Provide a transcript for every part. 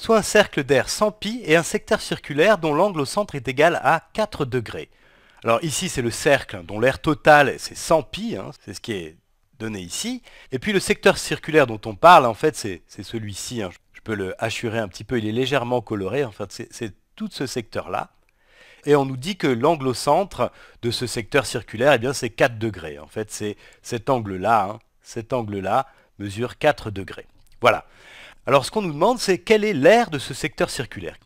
soit un cercle d'air sans pi et un secteur circulaire dont l'angle au centre est égal à 4 degrés. Alors ici c'est le cercle dont l'air total c'est 100 pi, hein, c'est ce qui est donné ici. Et puis le secteur circulaire dont on parle en fait c'est celui-ci, hein. je peux le hachurer un petit peu, il est légèrement coloré, en fait c'est tout ce secteur là. Et on nous dit que l'angle au centre de ce secteur circulaire, eh bien c'est 4 degrés. En fait, c'est cet angle-là, hein, cet angle-là mesure 4 degrés. Voilà. Alors ce qu'on nous demande, c'est quelle est l'aire de ce secteur circulaire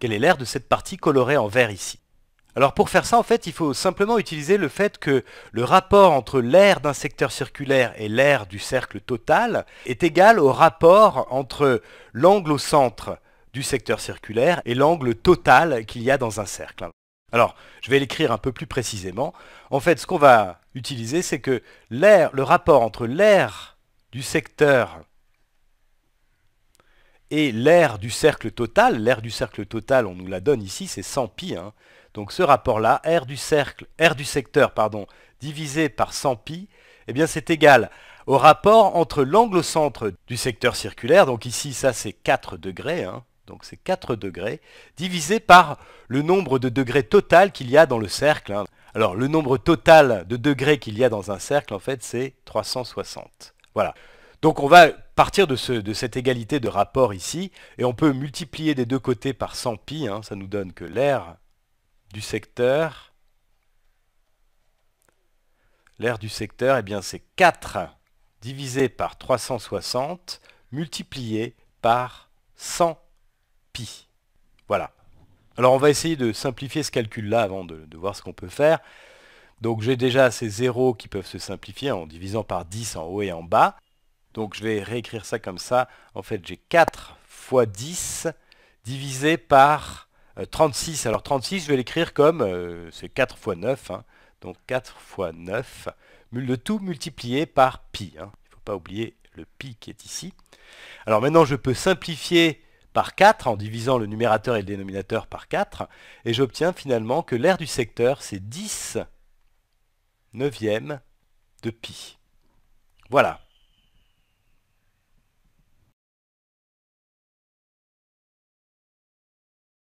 Quelle est l'air de cette partie colorée en vert ici alors pour faire ça, en fait, il faut simplement utiliser le fait que le rapport entre l'aire d'un secteur circulaire et l'aire du cercle total est égal au rapport entre l'angle au centre du secteur circulaire et l'angle total qu'il y a dans un cercle. Alors, je vais l'écrire un peu plus précisément. En fait, ce qu'on va utiliser, c'est que le rapport entre l'aire du secteur et l'aire du cercle total, l'aire du cercle total, on nous la donne ici, c'est 100 pi. Hein. Donc ce rapport-là, R du cercle, R du secteur, pardon, divisé par 100 pi, eh bien c'est égal au rapport entre l'angle au centre du secteur circulaire, donc ici ça c'est 4 degrés, hein, donc c'est 4 degrés, divisé par le nombre de degrés total qu'il y a dans le cercle. Hein. Alors le nombre total de degrés qu'il y a dans un cercle, en fait, c'est 360. Voilà. Donc on va partir de, ce, de, cette égalité de rapport ici, et on peut multiplier des deux côtés par 100 pi, hein. ça nous donne que l'air du secteur, L'air du secteur, eh bien c'est 4 divisé par 360 multiplié par 100 pi. Voilà. Alors on va essayer de simplifier ce calcul-là avant de, de voir ce qu'on peut faire. Donc j'ai déjà ces zéros qui peuvent se simplifier en divisant par 10 en haut et en bas. Donc je vais réécrire ça comme ça. En fait, j'ai 4 fois 10 divisé par 36. Euh, Alors 36, je vais l'écrire comme, euh, c'est 4 fois 9, hein. donc 4 fois 9, le tout multiplié par pi. Hein. Il ne faut pas oublier le pi qui est ici. Alors maintenant, je peux simplifier par 4 en divisant le numérateur et le dénominateur par 4, et j'obtiens finalement que l'aire du secteur, c'est 10 neuvième de pi. Voilà.